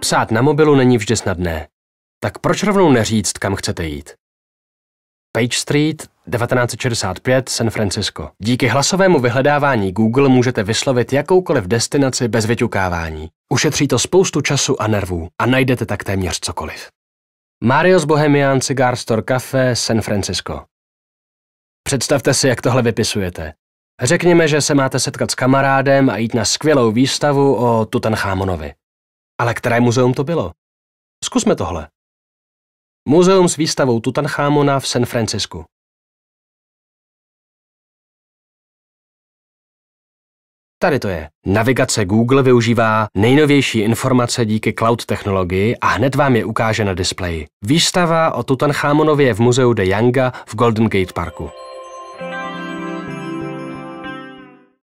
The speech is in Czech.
Psát na mobilu není vždy snadné. Tak proč rovnou neříct, kam chcete jít? Page Street, 1965, San Francisco. Díky hlasovému vyhledávání Google můžete vyslovit jakoukoliv destinaci bez vyťukávání. Ušetří to spoustu času a nervů a najdete tak téměř cokoliv. Mario's Bohemian Cigar Store Cafe, San Francisco. Představte si, jak tohle vypisujete. Řekněme, že se máte setkat s kamarádem a jít na skvělou výstavu o Tutanchamonovi. Ale které muzeum to bylo? Zkusme tohle. Muzeum s výstavou Tutanchamona v San Francisku. Tady to je. Navigace Google využívá nejnovější informace díky cloud technologii a hned vám je ukáže na displeji. Výstava o Tutanchamonově v muzeu de Younga v Golden Gate Parku.